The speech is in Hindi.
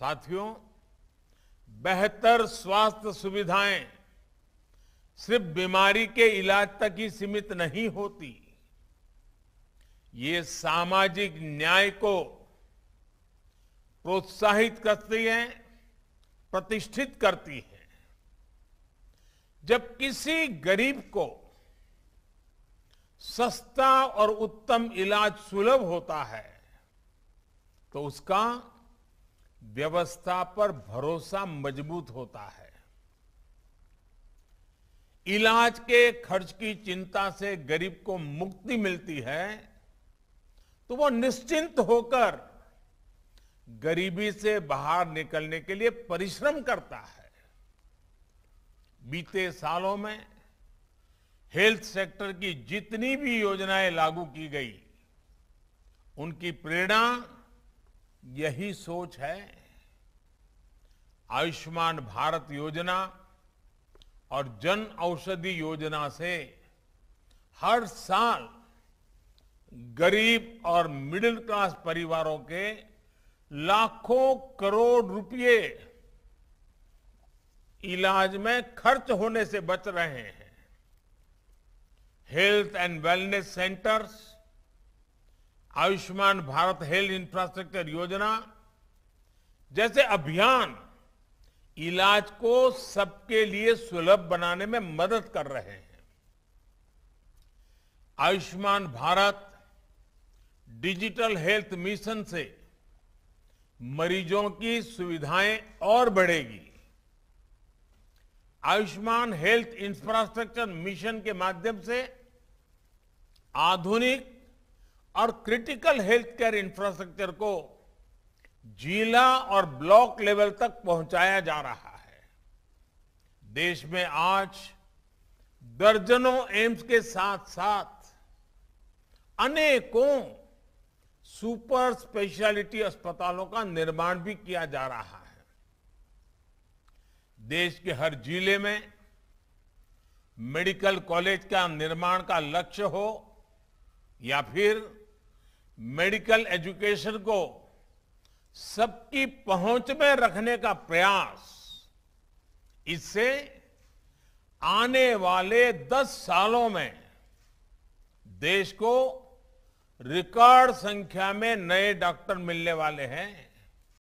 साथियों बेहतर स्वास्थ्य सुविधाएं सिर्फ बीमारी के इलाज तक ही सीमित नहीं होती ये सामाजिक न्याय को प्रोत्साहित करती है प्रतिष्ठित करती हैं जब किसी गरीब को सस्ता और उत्तम इलाज सुलभ होता है तो उसका व्यवस्था पर भरोसा मजबूत होता है इलाज के खर्च की चिंता से गरीब को मुक्ति मिलती है तो वो निश्चिंत होकर गरीबी से बाहर निकलने के लिए परिश्रम करता है बीते सालों में हेल्थ सेक्टर की जितनी भी योजनाएं लागू की गई उनकी प्रेरणा यही सोच है आयुष्मान भारत योजना और जन औषधि योजना से हर साल गरीब और मिडिल क्लास परिवारों के लाखों करोड़ रुपए इलाज में खर्च होने से बच रहे हैं health and wellness centres Ayushman Bharat health infrastructure योजना जैसे अभियान इलाज को सबके लिए सुलभ बनाने में मदद कर रहे हैं Ayushman Bharat digital health mission से मरीजों की सुविधाएं और बढ़ेगी आयुष्मान हेल्थ इंफ्रास्ट्रक्चर मिशन के माध्यम से आधुनिक और क्रिटिकल हेल्थ केयर इंफ्रास्ट्रक्चर को जिला और ब्लॉक लेवल तक पहुंचाया जा रहा है देश में आज दर्जनों एम्स के साथ साथ अनेकों सुपर स्पेशलिटी अस्पतालों का निर्माण भी किया जा रहा है देश के हर जिले में मेडिकल कॉलेज का निर्माण का लक्ष्य हो या फिर मेडिकल एजुकेशन को सबकी पहुंच में रखने का प्रयास इससे आने वाले 10 सालों में देश को रिकॉर्ड संख्या में नए डॉक्टर मिलने वाले हैं